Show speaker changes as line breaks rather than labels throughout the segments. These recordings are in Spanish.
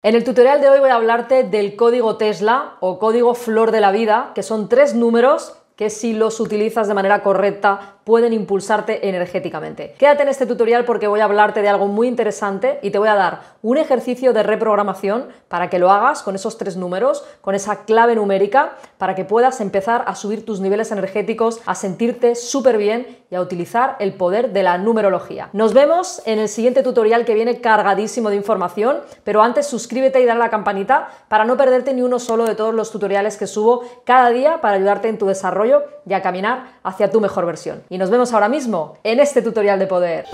En el tutorial de hoy voy a hablarte del código Tesla o código flor de la vida, que son tres números que si los utilizas de manera correcta pueden impulsarte energéticamente. Quédate en este tutorial porque voy a hablarte de algo muy interesante y te voy a dar un ejercicio de reprogramación para que lo hagas con esos tres números, con esa clave numérica, para que puedas empezar a subir tus niveles energéticos, a sentirte súper bien y a utilizar el poder de la numerología. Nos vemos en el siguiente tutorial que viene cargadísimo de información, pero antes suscríbete y dale a la campanita para no perderte ni uno solo de todos los tutoriales que subo cada día para ayudarte en tu desarrollo y a caminar hacia tu mejor versión y nos vemos ahora mismo en este tutorial de poder.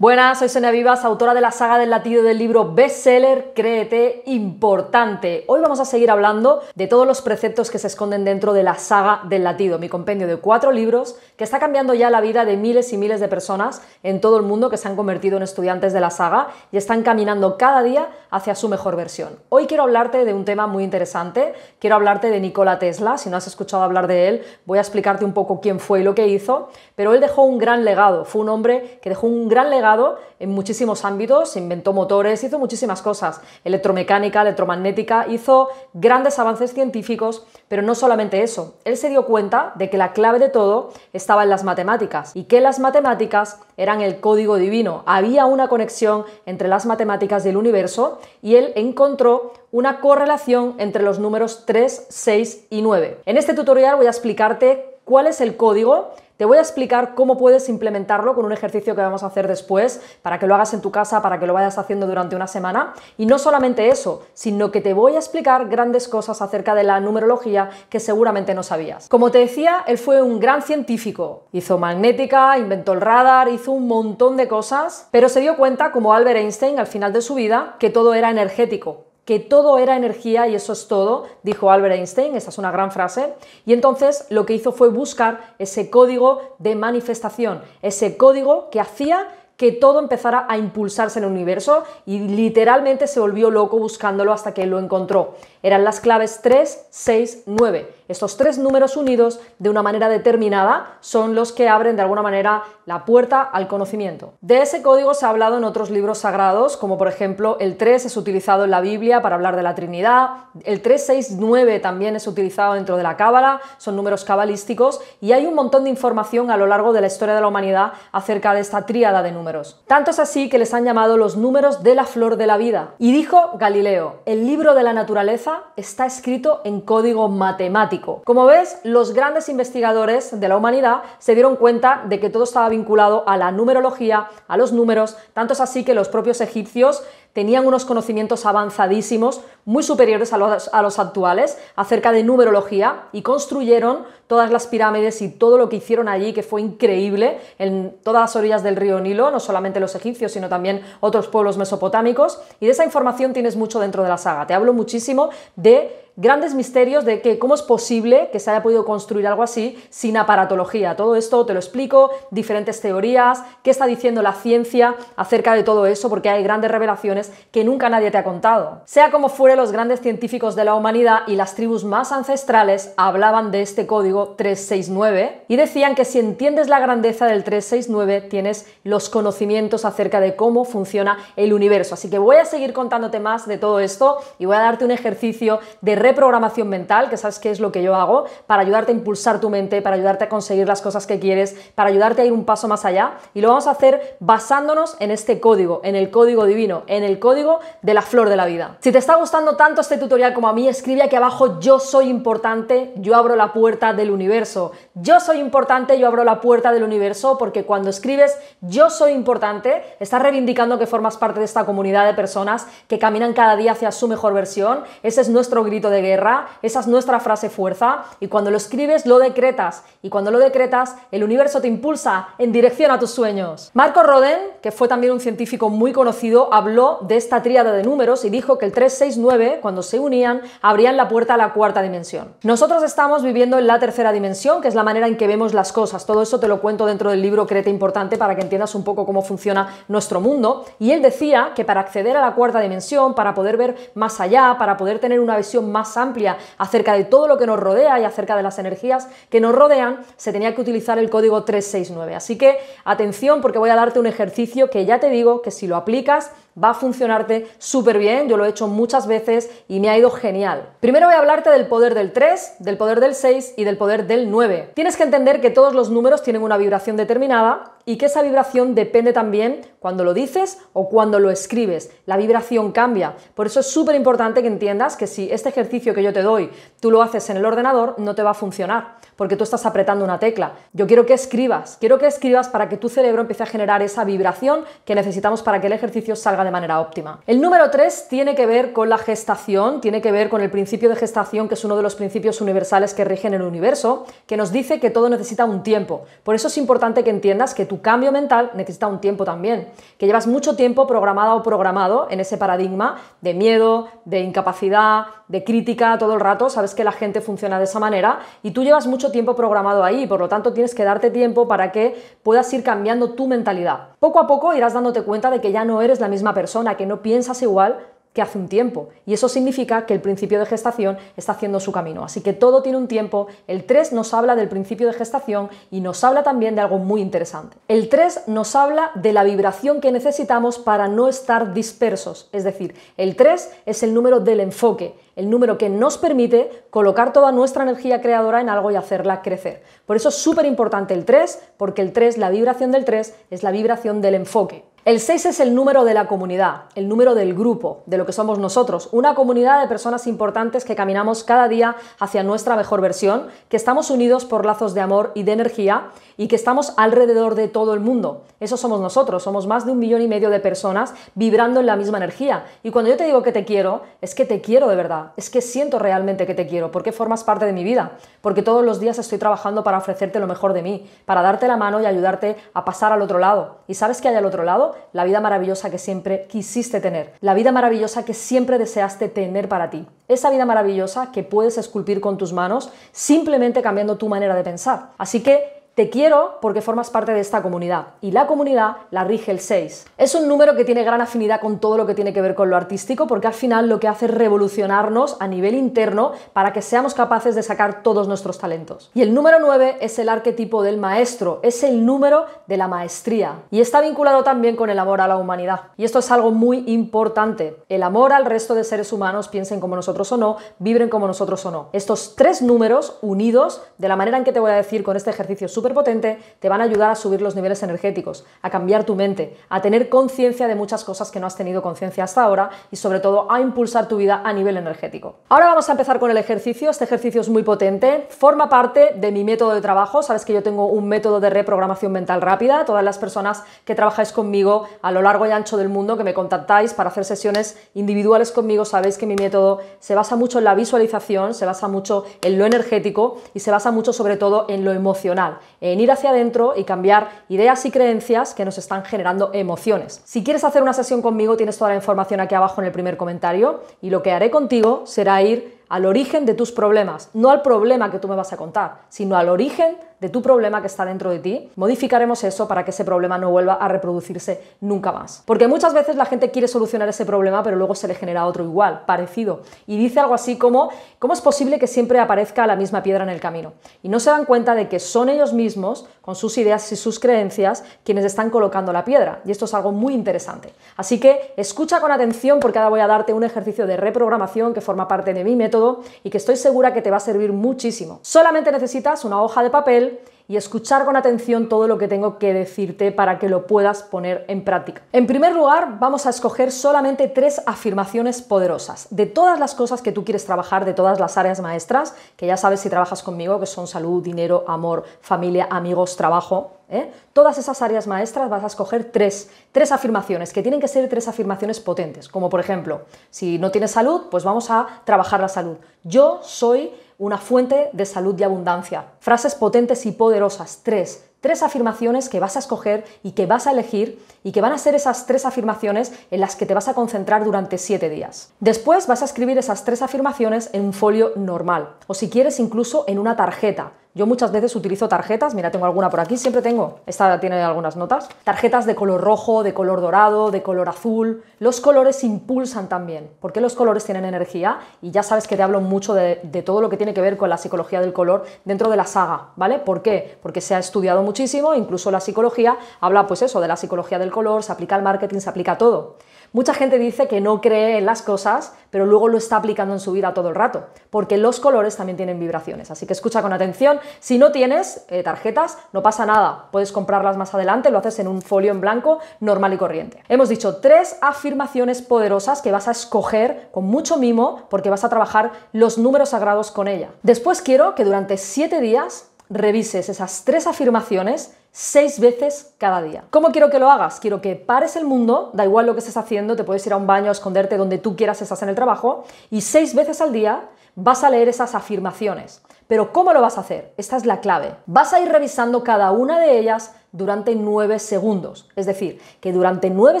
Buenas, soy Sonia Vivas, autora de la saga del latido del libro bestseller Créete Importante. Hoy vamos a seguir hablando de todos los preceptos que se esconden dentro de la saga del latido, mi compendio de cuatro libros que está cambiando ya la vida de miles y miles de personas en todo el mundo que se han convertido en estudiantes de la saga y están caminando cada día hacia su mejor versión. Hoy quiero hablarte de un tema muy interesante, quiero hablarte de Nikola Tesla, si no has escuchado hablar de él, voy a explicarte un poco quién fue y lo que hizo, pero él dejó un gran legado, fue un hombre que dejó un gran legado en muchísimos ámbitos, inventó motores, hizo muchísimas cosas, electromecánica, electromagnética, hizo grandes avances científicos, pero no solamente eso, él se dio cuenta de que la clave de todo estaba en las matemáticas y que las matemáticas eran el código divino, había una conexión entre las matemáticas del universo y él encontró una correlación entre los números 3, 6 y 9. En este tutorial voy a explicarte cuál es el código. Te voy a explicar cómo puedes implementarlo con un ejercicio que vamos a hacer después para que lo hagas en tu casa, para que lo vayas haciendo durante una semana. Y no solamente eso, sino que te voy a explicar grandes cosas acerca de la numerología que seguramente no sabías. Como te decía, él fue un gran científico. Hizo magnética, inventó el radar, hizo un montón de cosas, pero se dio cuenta, como Albert Einstein al final de su vida, que todo era energético que todo era energía y eso es todo, dijo Albert Einstein, esa es una gran frase, y entonces lo que hizo fue buscar ese código de manifestación, ese código que hacía que todo empezara a impulsarse en el universo y literalmente se volvió loco buscándolo hasta que lo encontró. Eran las claves 3, 6, 9. Estos tres números unidos de una manera determinada son los que abren de alguna manera la puerta al conocimiento. De ese código se ha hablado en otros libros sagrados, como por ejemplo el 3 es utilizado en la Biblia para hablar de la Trinidad, el 3, 6, 9 también es utilizado dentro de la Cábala, son números cabalísticos y hay un montón de información a lo largo de la historia de la humanidad acerca de esta tríada de números. Tantos Tanto es así que les han llamado los números de la flor de la vida. Y dijo Galileo, el libro de la naturaleza está escrito en código matemático. Como ves, los grandes investigadores de la humanidad se dieron cuenta de que todo estaba vinculado a la numerología, a los números, tanto es así que los propios egipcios tenían unos conocimientos avanzadísimos, muy superiores a los, actuales, acerca de numerología y construyeron todas las pirámides y todo lo que hicieron allí, que fue increíble, en todas las orillas del río Nilo, no solamente los egipcios, sino también otros pueblos mesopotámicos. Y de esa información tienes mucho dentro de la saga. Te hablo muchísimo de grandes misterios de que cómo es posible que se haya podido construir algo así sin aparatología. Todo esto te lo explico, diferentes teorías, qué está diciendo la ciencia acerca de todo eso, porque hay grandes revelaciones que nunca nadie te ha contado. Sea como fuere, los grandes científicos de la humanidad y las tribus más ancestrales hablaban de este código 369 y decían que si entiendes la grandeza del 369 tienes los conocimientos acerca de cómo funciona el universo. Así que voy a seguir contándote más de todo esto y voy a darte un ejercicio de reprogramación mental, que sabes qué es lo que yo hago, para ayudarte a impulsar tu mente, para ayudarte a conseguir las cosas que quieres, para ayudarte a ir un paso más allá. Y lo vamos a hacer basándonos en este código, en el código divino, en el código de la flor de la vida. Si te está gustando tanto este tutorial como a mí, escribe aquí abajo yo soy importante, yo abro la puerta del universo. Yo soy importante, yo abro la puerta del universo porque cuando escribes yo soy importante, estás reivindicando que formas parte de esta comunidad de personas que caminan cada día hacia su mejor versión. Ese es nuestro grito de guerra, esa es nuestra frase fuerza, y cuando lo escribes lo decretas, y cuando lo decretas el universo te impulsa en dirección a tus sueños. Marco Roden, que fue también un científico muy conocido, habló de esta tríada de números y dijo que el 369, cuando se unían, abrían la puerta a la cuarta dimensión. Nosotros estamos viviendo en la tercera dimensión, que es la manera en que vemos las cosas. Todo eso te lo cuento dentro del libro Crete Importante para que entiendas un poco cómo funciona nuestro mundo. Y él decía que para acceder a la cuarta dimensión, para poder ver más allá, para poder tener una visión más amplia acerca de todo lo que nos rodea y acerca de las energías que nos rodean, se tenía que utilizar el código 369. Así que atención porque voy a darte un ejercicio que ya te digo que si lo aplicas va a funcionarte súper bien, yo lo he hecho muchas veces y me ha ido genial. Primero voy a hablarte del poder del 3, del poder del 6 y del poder del 9. Tienes que entender que todos los números tienen una vibración determinada y que esa vibración depende también cuando lo dices o cuando lo escribes. La vibración cambia. Por eso es súper importante que entiendas que si este ejercicio que yo te doy tú lo haces en el ordenador, no te va a funcionar, porque tú estás apretando una tecla. Yo quiero que escribas, quiero que escribas para que tu cerebro empiece a generar esa vibración que necesitamos para que el ejercicio salga manera óptima. El número 3 tiene que ver con la gestación, tiene que ver con el principio de gestación, que es uno de los principios universales que rigen el universo, que nos dice que todo necesita un tiempo. Por eso es importante que entiendas que tu cambio mental necesita un tiempo también, que llevas mucho tiempo programada o programado en ese paradigma de miedo, de incapacidad, de crítica todo el rato, sabes que la gente funciona de esa manera y tú llevas mucho tiempo programado ahí, por lo tanto tienes que darte tiempo para que puedas ir cambiando tu mentalidad. Poco a poco irás dándote cuenta de que ya no eres la misma persona, que no piensas igual que hace un tiempo. Y eso significa que el principio de gestación está haciendo su camino. Así que todo tiene un tiempo. El 3 nos habla del principio de gestación y nos habla también de algo muy interesante. El 3 nos habla de la vibración que necesitamos para no estar dispersos. Es decir, el 3 es el número del enfoque, el número que nos permite colocar toda nuestra energía creadora en algo y hacerla crecer. Por eso es súper importante el 3, porque el 3, la vibración del 3, es la vibración del enfoque. El 6 es el número de la comunidad, el número del grupo, de lo que somos nosotros, una comunidad de personas importantes que caminamos cada día hacia nuestra mejor versión, que estamos unidos por lazos de amor y de energía y que estamos alrededor de todo el mundo. Eso somos nosotros, somos más de un millón y medio de personas vibrando en la misma energía. Y cuando yo te digo que te quiero, es que te quiero de verdad, es que siento realmente que te quiero, porque formas parte de mi vida, porque todos los días estoy trabajando para ofrecerte lo mejor de mí, para darte la mano y ayudarte a pasar al otro lado. ¿Y sabes qué hay al otro lado? la vida maravillosa que siempre quisiste tener, la vida maravillosa que siempre deseaste tener para ti, esa vida maravillosa que puedes esculpir con tus manos simplemente cambiando tu manera de pensar. Así que te quiero porque formas parte de esta comunidad y la comunidad la rige el 6. Es un número que tiene gran afinidad con todo lo que tiene que ver con lo artístico porque al final lo que hace es revolucionarnos a nivel interno para que seamos capaces de sacar todos nuestros talentos. Y el número 9 es el arquetipo del maestro, es el número de la maestría y está vinculado también con el amor a la humanidad. Y esto es algo muy importante. El amor al resto de seres humanos, piensen como nosotros o no, vibren como nosotros o no. Estos tres números unidos de la manera en que te voy a decir con este ejercicio súper potente, te van a ayudar a subir los niveles energéticos, a cambiar tu mente, a tener conciencia de muchas cosas que no has tenido conciencia hasta ahora y sobre todo a impulsar tu vida a nivel energético. Ahora vamos a empezar con el ejercicio, este ejercicio es muy potente, forma parte de mi método de trabajo, sabes que yo tengo un método de reprogramación mental rápida, todas las personas que trabajáis conmigo a lo largo y ancho del mundo, que me contactáis para hacer sesiones individuales conmigo, sabéis que mi método se basa mucho en la visualización, se basa mucho en lo energético y se basa mucho sobre todo en lo emocional en ir hacia adentro y cambiar ideas y creencias que nos están generando emociones. Si quieres hacer una sesión conmigo, tienes toda la información aquí abajo en el primer comentario y lo que haré contigo será ir al origen de tus problemas, no al problema que tú me vas a contar, sino al origen de tu problema que está dentro de ti, modificaremos eso para que ese problema no vuelva a reproducirse nunca más. Porque muchas veces la gente quiere solucionar ese problema, pero luego se le genera otro igual, parecido, y dice algo así como, ¿cómo es posible que siempre aparezca la misma piedra en el camino? Y no se dan cuenta de que son ellos mismos, con sus ideas y sus creencias, quienes están colocando la piedra, y esto es algo muy interesante. Así que escucha con atención porque ahora voy a darte un ejercicio de reprogramación que forma parte de mi método y que estoy segura que te va a servir muchísimo. Solamente necesitas una hoja de papel y escuchar con atención todo lo que tengo que decirte para que lo puedas poner en práctica. En primer lugar, vamos a escoger solamente tres afirmaciones poderosas de todas las cosas que tú quieres trabajar, de todas las áreas maestras, que ya sabes si trabajas conmigo, que son salud, dinero, amor, familia, amigos, trabajo, ¿eh? Todas esas áreas maestras vas a escoger tres, tres afirmaciones, que tienen que ser tres afirmaciones potentes, como por ejemplo, si no tienes salud, pues vamos a trabajar la salud. Yo soy una fuente de salud y abundancia. Frases potentes y poderosas, tres, tres afirmaciones que vas a escoger y que vas a elegir y que van a ser esas tres afirmaciones en las que te vas a concentrar durante siete días. Después vas a escribir esas tres afirmaciones en un folio normal o si quieres incluso en una tarjeta yo muchas veces utilizo tarjetas, mira, tengo alguna por aquí, siempre tengo, esta tiene algunas notas, tarjetas de color rojo, de color dorado, de color azul. Los colores impulsan también, porque los colores tienen energía y ya sabes que te hablo mucho de, todo lo que tiene que ver con la psicología del color dentro de la saga, ¿vale? ¿Por qué? Porque se ha estudiado muchísimo, incluso la psicología habla pues eso, de la psicología del color, se aplica al marketing, se aplica a todo. Mucha gente dice que no cree en las cosas, pero luego lo está aplicando en su vida todo el rato, porque los colores también tienen vibraciones. Así que escucha con atención. Si no tienes eh, tarjetas, no pasa nada. Puedes comprarlas más adelante, lo haces en un folio en blanco normal y corriente. Hemos dicho tres afirmaciones poderosas que vas a escoger con mucho mimo porque vas a trabajar los números sagrados con ella. Después quiero que durante siete días revises esas tres afirmaciones seis veces cada día. ¿Cómo quiero que lo hagas? Quiero que pares el mundo, da igual lo que estés haciendo, te puedes ir a un baño, a esconderte donde tú quieras, estás en el trabajo, y seis veces al día vas a leer esas afirmaciones. Pero ¿cómo lo vas a hacer? Esta es la clave. Vas a ir revisando cada una de ellas durante nueve segundos. Es decir, que durante nueve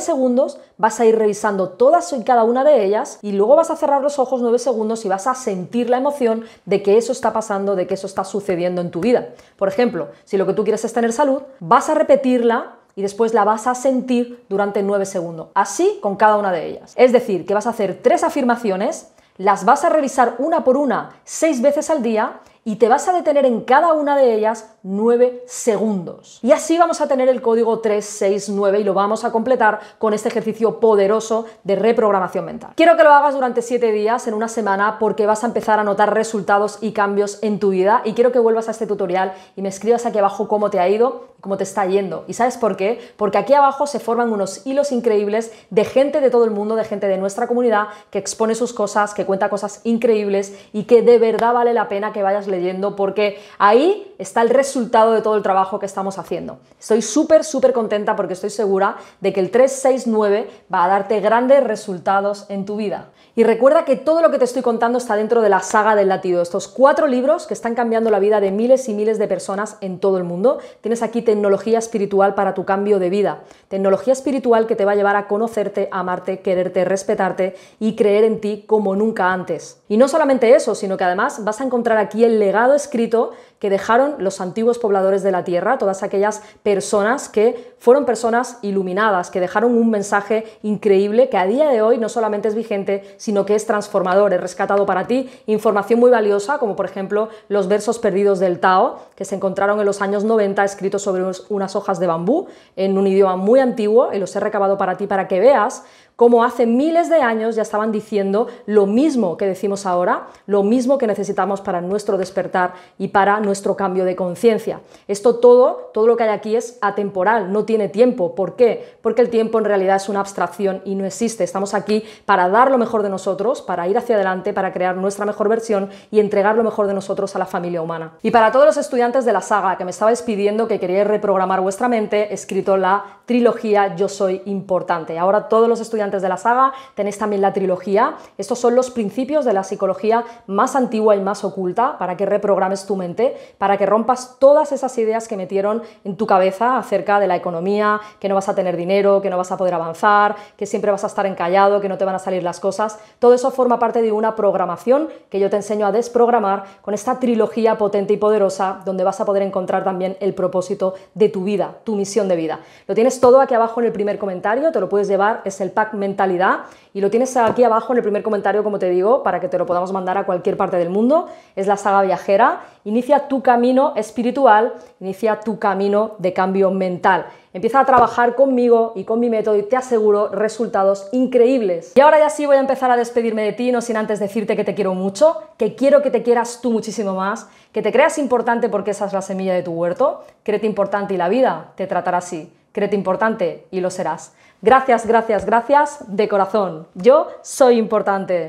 segundos vas a ir revisando todas y cada una de ellas y luego vas a cerrar los ojos nueve segundos y vas a sentir la emoción de que eso está pasando, de que eso está sucediendo en tu vida. Por ejemplo, si lo que tú quieres es tener salud, vas a repetirla y después la vas a sentir durante nueve segundos. Así con cada una de ellas. Es decir, que vas a hacer tres afirmaciones, las vas a revisar una por una seis veces al día y te vas a detener en cada una de ellas 9 segundos. Y así vamos a tener el código 369 y lo vamos a completar con este ejercicio poderoso de reprogramación mental. Quiero que lo hagas durante 7 días, en una semana, porque vas a empezar a notar resultados y cambios en tu vida y quiero que vuelvas a este tutorial y me escribas aquí abajo cómo te ha ido cómo te está yendo. ¿Y sabes por qué? Porque aquí abajo se forman unos hilos increíbles de gente de todo el mundo, de gente de nuestra comunidad que expone sus cosas, que cuenta cosas increíbles y que de verdad vale la pena que vayas leyendo, porque ahí está el resultado de todo el trabajo que estamos haciendo. Estoy súper, súper contenta porque estoy segura de que el 369 va a darte grandes resultados en tu vida. Y recuerda que todo lo que te estoy contando está dentro de la saga del latido, estos cuatro libros que están cambiando la vida de miles y miles de personas en todo el mundo. Tienes aquí tecnología espiritual para tu cambio de vida, tecnología espiritual que te va a llevar a conocerte, amarte, quererte, respetarte y creer en ti como nunca antes. Y no solamente eso, sino que además vas a encontrar aquí el legado escrito que dejaron los antiguos pobladores de la tierra, todas aquellas personas que fueron personas iluminadas, que dejaron un mensaje increíble que a día de hoy no solamente es vigente, sino que es transformador. He rescatado para ti información muy valiosa, como por ejemplo los versos perdidos del Tao, que se encontraron en los años 90 escritos sobre unas hojas de bambú en un idioma muy antiguo, y los he recabado para ti para que veas como hace miles de años ya estaban diciendo lo mismo que decimos ahora, lo mismo que necesitamos para nuestro despertar y para nuestro cambio de conciencia. Esto todo, todo lo que hay aquí es atemporal, no tiene tiempo. ¿Por qué? Porque el tiempo en realidad es una abstracción y no existe. Estamos aquí para dar lo mejor de nosotros, para ir hacia adelante, para crear nuestra mejor versión y entregar lo mejor de nosotros a la familia humana. Y para todos los estudiantes de la saga que me estabais pidiendo que queríais reprogramar vuestra mente, he escrito la trilogía Yo soy importante. Ahora todos los estudiantes de la saga, tenéis también la trilogía. Estos son los principios de la psicología más antigua y más oculta para que reprogrames tu mente, para que rompas todas esas ideas que metieron en tu cabeza acerca de la economía, que no vas a tener dinero, que no vas a poder avanzar, que siempre vas a estar encallado, que no te van a salir las cosas. Todo eso forma parte de una programación que yo te enseño a desprogramar con esta trilogía potente y poderosa donde vas a poder encontrar también el propósito de tu vida, tu misión de vida. Lo tienes todo aquí abajo en el primer comentario, te lo puedes llevar, es el pack mentalidad y lo tienes aquí abajo en el primer comentario, como te digo, para que te lo podamos mandar a cualquier parte del mundo. Es la saga viajera. Inicia tu camino espiritual, inicia tu camino de cambio mental. Empieza a trabajar conmigo y con mi método y te aseguro resultados increíbles. Y ahora ya sí voy a empezar a despedirme de ti, no sin antes decirte que te quiero mucho, que quiero que te quieras tú muchísimo más, que te creas importante porque esa es la semilla de tu huerto, créete importante y la vida te tratará así, créete importante y lo serás. Gracias, gracias, gracias de corazón. Yo soy importante.